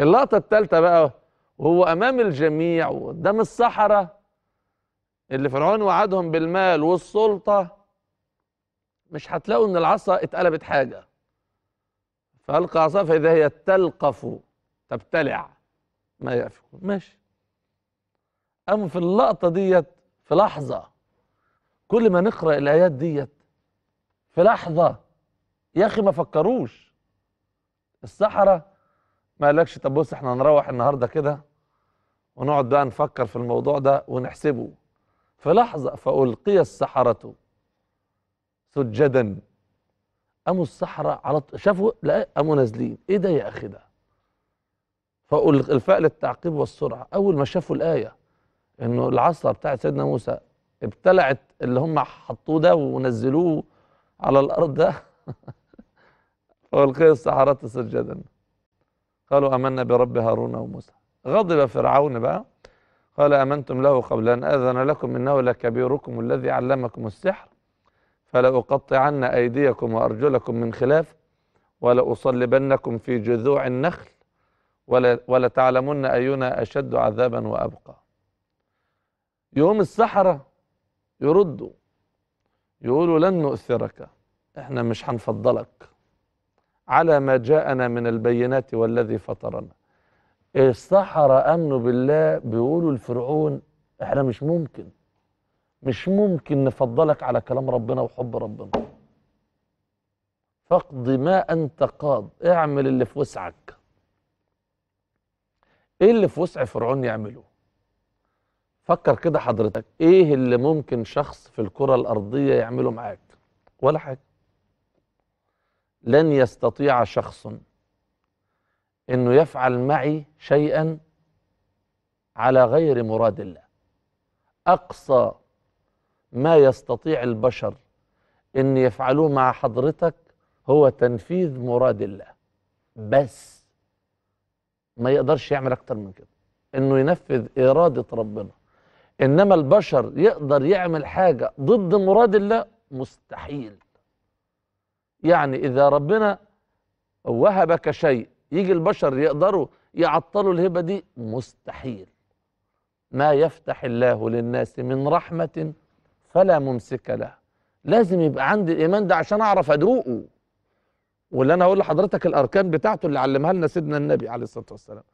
اللقطة الثالثة بقى وهو أمام الجميع وقدام الصحراء اللي فرعون وعدهم بالمال والسلطة مش هتلاقوا إن العصا اتقلبت حاجة فألقى عصا فإذا هي تلقف تبتلع ما يأفكون ماشي أما في اللقطة ديت في لحظة كل ما نقرأ الآيات ديت في لحظة يا أخي ما فكروش الصحراء ما قالكش طب بص احنا هنروح النهارده كده ونقعد بقى نفكر في الموضوع ده ونحسبه في لحظه فالقي السحره سجدا قاموا السحرة على شافوا لا قاموا نازلين ايه ده يا اخي ده فالفاء للتعقيب والسرعة اول ما شافوا الآية انه العصا بتاعت سيدنا موسى ابتلعت اللي هم حطوه ده ونزلوه على الارض ده فالقي السحرة سجدا قالوا آمنا برب هارون وموسى غضب فرعون بقى قال آمنتم له قبل أن آذن لكم إنه لكبيركم الذي علمكم السحر فلأقطعن أيديكم وأرجلكم من خلاف ولأصلبنكم في جذوع النخل ولتعلمن أينا أشد عذابا وأبقى يوم السحرة يردوا يقولوا لن نؤثرك احنا مش هنفضلك على ما جاءنا من البينات والذي فطرنا السحر أمنوا بالله بيقولوا لفرعون احنا مش ممكن مش ممكن نفضلك على كلام ربنا وحب ربنا فاقض ما أنت قاض اعمل اللي في وسعك ايه اللي في وسع فرعون يعمله فكر كده حضرتك ايه اللي ممكن شخص في الكرة الأرضية يعمله معاك ولا حاجة لن يستطيع شخص انه يفعل معي شيئا على غير مراد الله اقصى ما يستطيع البشر ان يفعلوه مع حضرتك هو تنفيذ مراد الله بس ما يقدرش يعمل اكتر من كده انه ينفذ اراده ربنا انما البشر يقدر يعمل حاجه ضد مراد الله مستحيل يعني إذا ربنا وهبك شيء يجي البشر يقدروا يعطلوا الهبة دي مستحيل ما يفتح الله للناس من رحمة فلا ممسك لها لازم يبقى عندي الإيمان ده عشان أعرف أدوقه واللي أنا هقول لحضرتك الأركان بتاعته اللي علمها لنا سيدنا النبي عليه الصلاة والسلام